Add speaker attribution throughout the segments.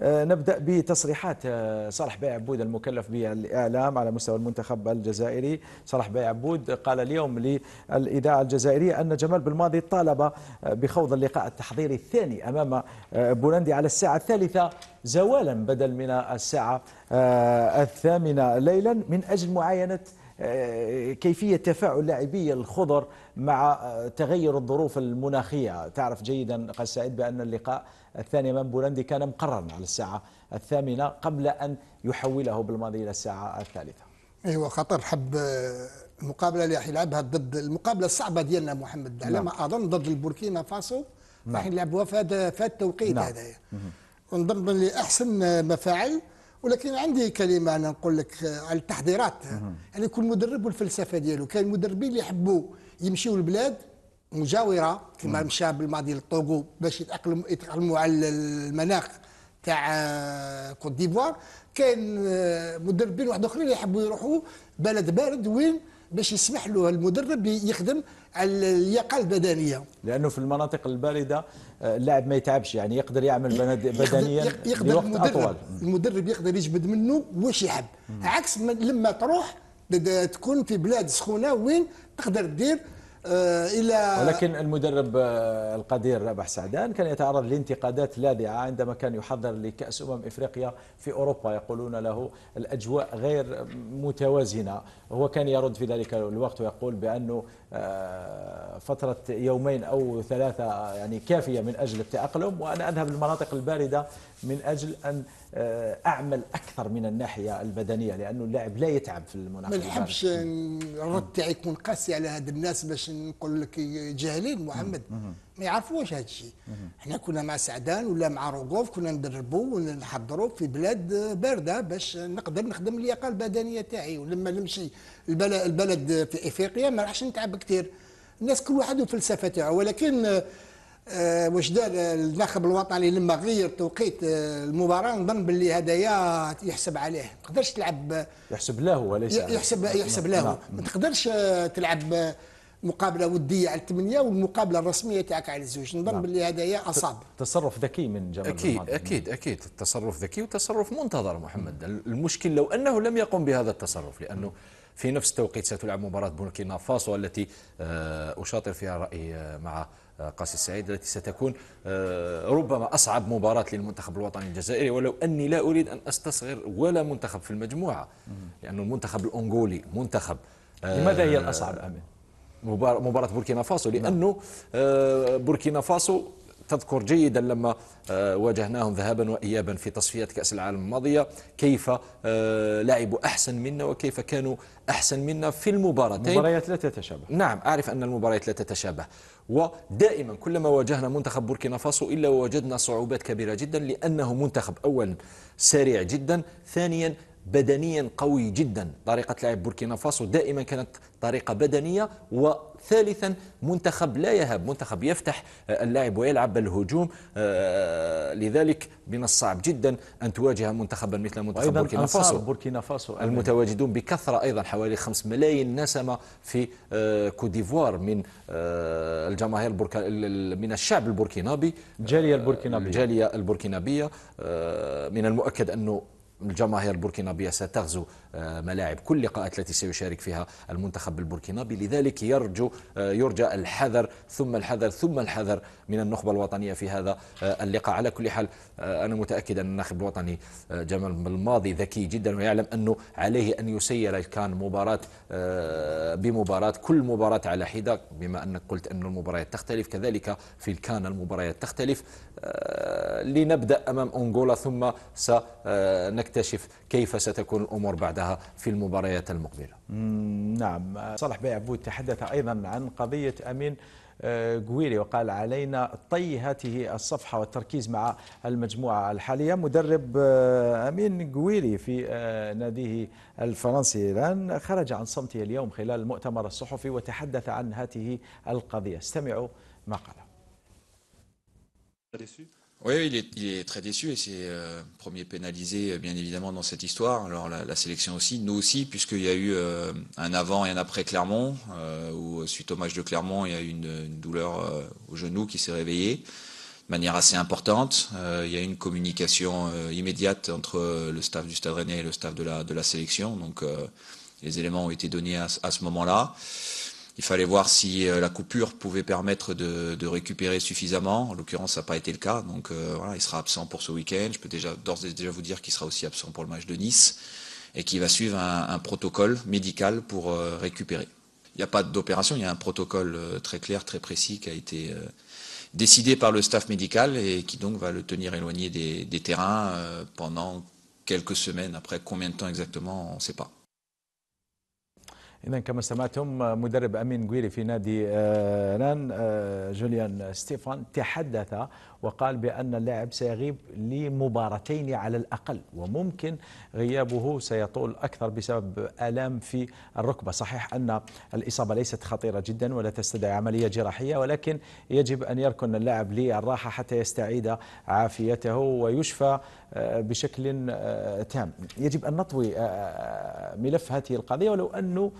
Speaker 1: آه، نبدأ بتصريحات آه، صالح بيع عبود المكلف بالإعلام على مستوى المنتخب الجزائري صالح بيع عبود قال اليوم للإذاعة الجزائرية أن جمال بالماضي طالب آه، بخوض اللقاء التحضيري الثاني أمام بولندي على الساعة الثالثة زوالا بدل من الساعة الثامنة ليلا من أجل معاينة آه، كيفية تفاعل لاعبي الخضر مع آه، تغير الظروف المناخية تعرف جيدا قسائد بأن اللقاء الثاني أمام بولندي كان مقررا على الساعة الثامنة قبل أن يحوله بالماضي إلى الساعة الثالثة
Speaker 2: ايوه خطر حب آه، المقابله اللي راح يلعبها ضد المقابله الصعبه ديالنا محمد على نعم. ما اظن ضد البوركينا فاسو راح نعم. يلعبوها في نعم. هذا التوقيت هذايا ونضمن اللي احسن مفاعل ولكن عندي كلمه انا نقول لك آه، على التحضيرات يعني كل مدرب والفلسفه ديالو كاين مدربين اللي يحبوا يمشيوا لبلاد مجاوره كما مشى بالماضي للطوغو باش يتاقلم يتاقلموا على المناخ تاع آه، كوت ديفوار كاين آه، مدربين واحد اخرين يحبوا يروحوا
Speaker 1: بلد بارد وين باش يسمح له المدرب يخدم اللياقه البدنيه لانه في المناطق البارده آه، اللاعب ما يتعبش يعني يقدر يعمل بدنيا يقدر, يقدر لوقت المدرب اطول
Speaker 2: المدرب يقدر يجبد منه واش يحب عكس لما تروح تكون في بلاد سخونه وين تقدر دير آه، الى ولكن
Speaker 1: المدرب آه، القدير رابح سعدان كان يتعرض لانتقادات لاذعه عندما كان يحضر لكاس امم افريقيا في اوروبا يقولون له الاجواء غير متوازنه هو كان يرد في ذلك الوقت ويقول بانه آه، فتره يومين او ثلاثه يعني كافيه من اجل التاقلم وانا اذهب للمناطق البارده من أجل أن آه، أعمل أكثر من الناحية البدنية لأنه اللاعب لا يتعب في المناخ
Speaker 2: ما نحبش الرد تاعي يكون قاسي على هاد الناس باش نقول لك جاهلين محمد ما يعرفوش هذا الشيء احنا كنا مع سعدان ولا مع روقوف كنا ندربوا ونحضروا في بلاد بارده باش نقدر نخدم اللياقه البدنيه تاعي ولما نمشي البلد في افريقيا ما راحش نتعب كثير الناس كل واحد وفلسفه تاعو ولكن آه، واش دار المنتخب الوطني لما غير توقيت آه، المباراه نظن باللي هدايا يحسب عليه ما تقدرش تلعب آه،
Speaker 1: يحسب له وليس يحسب نعم. يحسب له نعم.
Speaker 2: ما تقدرش تلعب مقابله وديه على الثمانيه والمقابله الرسميه تاعك على الزوج نظن نعم. باللي هدايا اصاب
Speaker 3: تصرف ذكي من جمال اكيد بالماضي. اكيد اكيد التصرف ذكي وتصرف منتظر محمد المشكل لو انه لم يقم بهذا التصرف لانه م. في نفس التوقيت ستلعب مباراة بوركينا فاسو التي آه، أشاطر فيها رأيي آه، مع آه، قاسي السعيد التي ستكون ربما أصعب مباراة للمنتخب الوطني الجزائري ولو أني لا أريد أن أستصغر ولا منتخب في المجموعة لأن المنتخب الأنغولي منتخب لماذا هي الأصعب أمين؟ مباراة بوركينا فاسو نعم. لأنه بوركينا فاسو تذكر جيدا لما آه، واجهناهم ذهابا وإيابا في تصفيات كأس العالم الماضية كيف آه، لعبوا أحسن منا وكيف كانوا أحسن منا في المباراتين المباريات لا تتشابه نعم أعرف أن المباريات لا تتشابه ودائما كلما واجهنا منتخب بوركينا فاسو إلا وجدنا صعوبات كبيرة جدا لأنه منتخب أولا سريع جدا ثانيا بدنيا قوي جدا طريقة لعب بوركينا فاسو دائما كانت طريقة بدنية وثالثا منتخب لا يهب منتخب يفتح آه، اللاعب ويلعب الهجوم آه، لذلك من الصعب جدا أن تواجه منتخبا مثل منتخب بوركينا فاسو,
Speaker 1: بوركينا فاسو
Speaker 3: المتواجدون بكثرة أيضا حوالي 5 ملايين نسمة في آه، كوديفوار من الجماهير البرك... من الشعب البوركينابي الجالية البوركينابية الجالية البوركينابية من المؤكد أنه الجماهير البوركينابية ستغزو آه، ملاعب كل اللقاءات التي سيشارك فيها المنتخب البوركينابي لذلك يرجو آه، يرجى الحذر ثم الحذر ثم الحذر من النخبة الوطنية في هذا آه، اللقاء على كل حال أنا متأكد أن الناخب الوطني جمال الماضي ذكي جدا ويعلم أنه عليه أن يسير كان مباراة بمباراة كل مباراة على حدة بما أنك قلت أن المباريات تختلف كذلك في الكان المباريات تختلف لنبدأ أمام أنغولا ثم سنكمل نكتشف كيف ستكون الأمور بعدها في المباريات المقبلة
Speaker 1: نعم صالح بي عبود تحدث أيضا عن قضية أمين قويري آه، وقال علينا طي هاته الصفحة والتركيز مع المجموعة الحالية مدرب آه، أمين قويري في آه، ناديه الفرنسي الآن خرج عن صمته اليوم خلال المؤتمر الصحفي وتحدث عن هاته القضية استمعوا ما قاله
Speaker 3: Oui, il est, il est, très déçu et c'est le euh, premier pénalisé euh, bien évidemment dans cette histoire. Alors la, sélection aussi, nous aussi, puisqu'il y a eu euh, un avant et un après Clermont, où suite au match de Clermont, il y a eu une, douleur au genou qui s'est réveillée de manière assez importante. il y a eu une communication immédiate entre le staff du Stade Rennais et le staff de la, de la sélection, donc les éléments ont été donnés à ce moment-là. Il fallait voir si euh, la coupure pouvait permettre de, récupérer suffisamment. En l'occurrence, ça n'a pas été le cas. Donc euh, il sera absent pour ce week-end. Je peux déjà d'ores et déjà vous dire qu'il sera aussi absent pour le match de Nice et qu'il va suivre un, protocole médical pour euh, récupérer. Il n'y a pas d'opération, il y a un protocole très clair, très précis qui a été décidé par le staff médical et qui donc va le tenir éloigné des, des terrains pendant quelques semaines. Après, combien de temps exactement, on ne sait pas.
Speaker 1: إذا كما سمعتم مدرب أمين قويري في نادي ران آه، آه، جوليان ستيفان تحدث وقال بأن اللاعب سيغيب لمباراتين على الأقل وممكن غيابه سيطول أكثر بسبب آلام في الركبة صحيح أن الإصابة ليست خطيرة جدا ولا تستدعي عملية جراحية ولكن يجب أن يركن اللاعب للراحة حتى يستعيد عافيته ويشفى آه، بشكل تام يجب أن نطوي ملف هذه القضية ولو أنه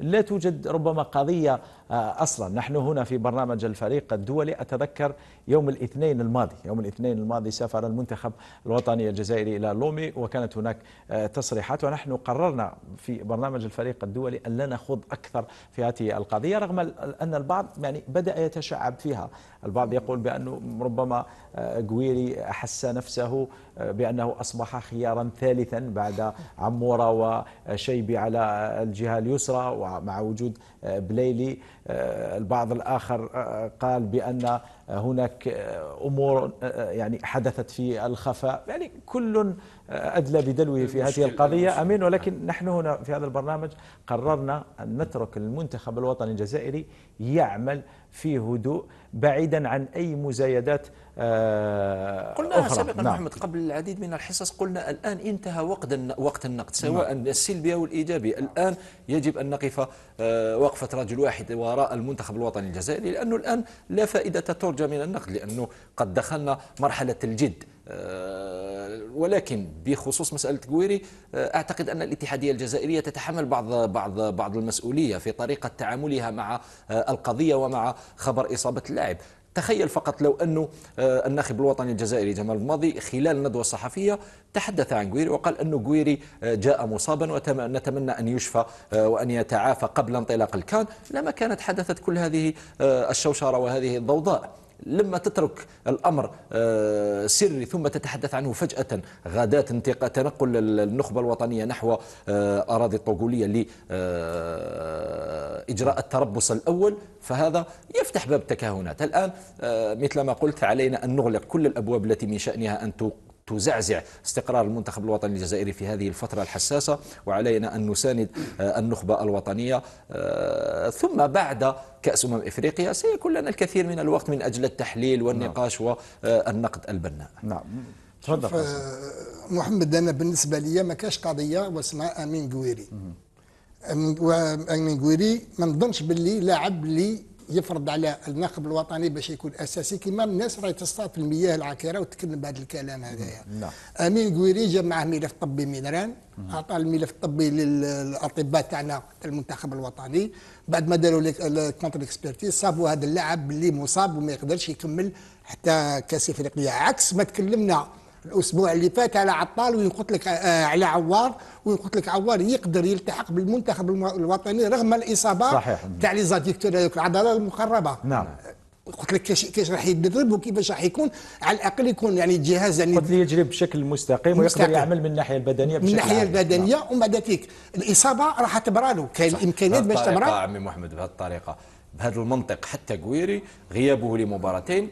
Speaker 1: لا توجد ربما قضية آه، أصلا نحن هنا في برنامج الفريق الدولي أتذكر يوم الاثنين الماضي يوم الاثنين الماضي سافر المنتخب الوطني الجزائري إلى لومي وكانت هناك آه، تصريحات ونحن قررنا في برنامج الفريق الدولي أن لا نخوض أكثر في هذه القضية رغم أن البعض يعني بدأ يتشعب فيها البعض يقول بأنه ربما آه، قويري أحس نفسه بأنه أصبح خيارا ثالثا بعد عمورة وشيبي على الجهة اليسرى مع وجود آه، بليلي آه، البعض الآخر آه، قال بأن هناك أمور آه، يعني حدثت في الخفاء يعني كل أدلى بدلوه في هذه القضية أمين ولكن نحن هنا في هذا البرنامج قررنا أن نترك المنتخب الوطني الجزائري يعمل في هدوء
Speaker 3: بعيدا عن أي مزايدات قلنا أخرى. سابقا نعم. محمد قبل العديد من الحصص قلنا الآن انتهى وقت وقت النقد سواء نعم. السلبي أو الإيجابي الآن يجب أن نقف وقفة رجل واحد وراء المنتخب الوطني الجزائري لأنه الآن لا فائدة ترجى من النقد لأنه قد دخلنا مرحلة الجد آه، ولكن بخصوص مساله كويري آه، اعتقد ان الاتحاديه الجزائريه تتحمل بعض بعض بعض المسؤوليه في طريقه تعاملها مع آه، القضيه ومع خبر اصابه اللاعب تخيل فقط لو أنه آه، الناخب الوطني الجزائري جمال الماضي خلال ندوة صحفية تحدث عن جويري وقال أنه جويري آه، جاء مصابا ونتمنى أن يشفى آه، وأن يتعافى قبل انطلاق الكان لما كانت حدثت كل هذه الشوشرة وهذه الضوضاء لما تترك الأمر آه، سري ثم تتحدث عنه فجأة غادات تنقل النخبة الوطنية نحو آه، أراضي الطوغولية لإجراء آه، التربص الأول فهذا يفتح باب تكهنات الآن مثل ما قلت علينا أن نغلق كل الأبواب التي من شأنها أن توقف تزعزع استقرار المنتخب الوطني الجزائري في هذه الفترة الحساسة وعلينا أن نساند آه، النخبة الوطنية آه، ثم بعد كأس أمم إفريقيا سيكون لنا الكثير من الوقت من أجل التحليل نعم. والنقاش والنقد آه، البناء نعم تفضل
Speaker 2: محمد أنا بالنسبة لي ما كاش قضية واسمها أمين قويري أمين قويري ما نظنش باللي لاعب لي يفرض على النقب الوطني باش يكون اساسي كما الناس راهي تصطاد في المياه العكره وتتكلم بهذا الكلام هذايا نعم. امين قويري جا معاه ملف طبي مينران اعطى الملف الطبي للاطباء تاعنا المنتخب الوطني بعد ما داروا الكونتر اكسبيرتيز صابوا هذا اللاعب اللي مصاب وما يقدرش يكمل حتى كاس افريقيا عكس ما تكلمنا الاسبوع اللي فات على عطال قلت لك آه، آه، على عوار قلت لك عوار يقدر يلتحق بالمنتخب الوطني رغم الاصابه صحيح تاع لي زاديكتور العضله المخربه نعم قلت لك كيفاش راح يتدرب وكيفاش راح يكون على الاقل يكون يعني جهاز يعني قلت لي يجري بشكل مستقيم ويقدر يعمل
Speaker 1: من الناحيه البدنيه
Speaker 2: بشكل من الناحيه البدنيه نعم. ومن بعد ذلك الاصابه راح تبرى له كاين الامكانيات باش تبرى عمي
Speaker 3: محمد بهذه الطريقه بهذا المنطق حتى قويري غيابه لمباراتين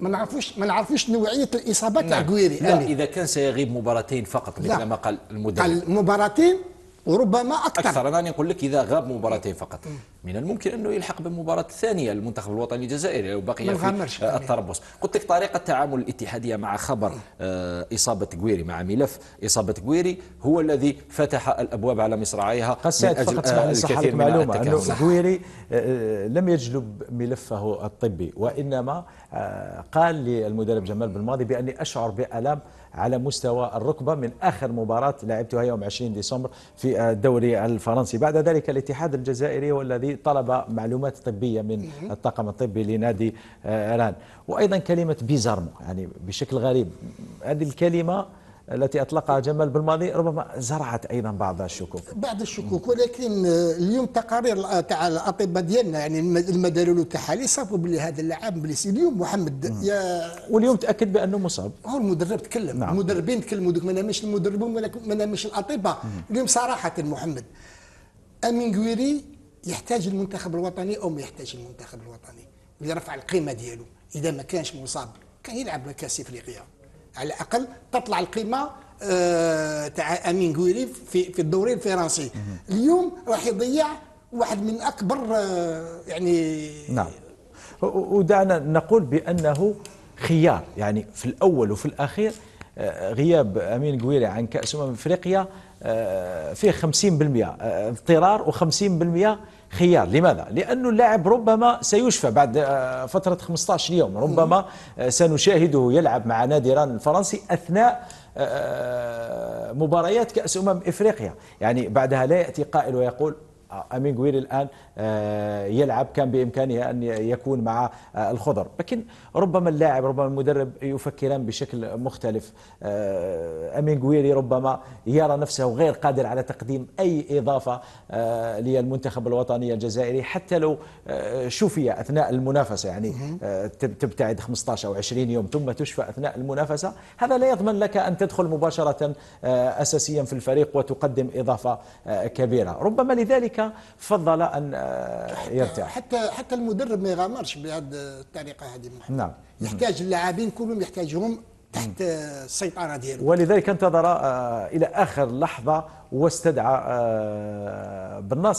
Speaker 3: ما نعرفوش ما نعرفوش نوعيه الاصابه نعم. تاع قويري لا اذا كان سيغيب مباراتين فقط مثل ما قال المدرب قال مباراتين وربما اكثر اكثر انا نقول لك اذا غاب مباراتين فقط من الممكن انه يلحق بالمباراه الثانيه المنتخب الوطني الجزائري لو بقي في آه، يعني. التربص قلت لك طريقه تعامل الاتحاديه مع خبر آه، اصابه كويري مع ملف اصابه كويري هو الذي فتح الابواب على مصراعيها قسيت فقط آه، الكثير من معلومه انه
Speaker 1: كويري لم يجلب ملفه الطبي وانما قال للمدرب جمال بالماضي باني اشعر بالام على مستوى الركبه من اخر مباراه لعبتها يوم 20 ديسمبر في الدوري الفرنسي بعد ذلك الاتحاد الجزائري هو الذي طلب معلومات طبية من الطاقم الطبي لنادي آه، ران وأيضا كلمة بيزارمو يعني بشكل غريب هذه الكلمة التي أطلقها جمال بالماضي ربما زرعت أيضا بعض الشكوك بعض الشكوك ولكن
Speaker 2: آه، اليوم تقارير آه، تاع الأطباء ديالنا يعني المدارين والكحالي صافوا بلي هذا اللاعب بليسي اليوم محمد مم. يا واليوم تأكد بأنه مصاب هو المدرب تكلم نعم. المدربين تكلموا دوك ما نامش المدربون ما نامش الأطباء اليوم صراحة محمد أمين يحتاج المنتخب الوطني او ما يحتاج المنتخب الوطني اللي رفع القيمه ديالو اذا ما كانش مصاب كان يلعب كاس افريقيا على الاقل تطلع القيمه آه، تاع امين غويري في في الدوري الفرنسي اليوم راح يضيع واحد من اكبر آه، يعني
Speaker 1: نعم ودعنا نقول بانه خيار يعني في الاول وفي الاخير آه، غياب امين قويري عن كاس امم افريقيا آه، فيه 50% آه، اضطرار و50% خيار لماذا؟ لأن اللاعب ربما سيشفى بعد فترة 15 يوم ربما سنشاهده يلعب مع نادي ران الفرنسي أثناء مباريات كأس أمم إفريقيا يعني بعدها لا يأتي قائل ويقول آه، امين جوير الان آه، يلعب كان بامكانه ان يكون مع آه، الخضر لكن ربما اللاعب ربما المدرب يفكران بشكل مختلف امين جويري ربما يرى نفسه غير قادر على تقديم اي اضافه للمنتخب الوطني الجزائري حتى لو شفي اثناء المنافسه يعني تبتعد 15 او 20 يوم ثم تشفى اثناء المنافسه هذا لا يضمن لك ان تدخل مباشره اساسيا في الفريق وتقدم اضافه كبيره ربما لذلك فضل ان آه، يرتاح
Speaker 2: حتى حتى المدرب ما يغامرش بهذه الطريقه هذه
Speaker 1: نعم يحتاج اللاعبين كلهم يحتاجهم تحت السيطره ديالو ولذلك انتظر آه، الى اخر لحظه واستدعى آه، بن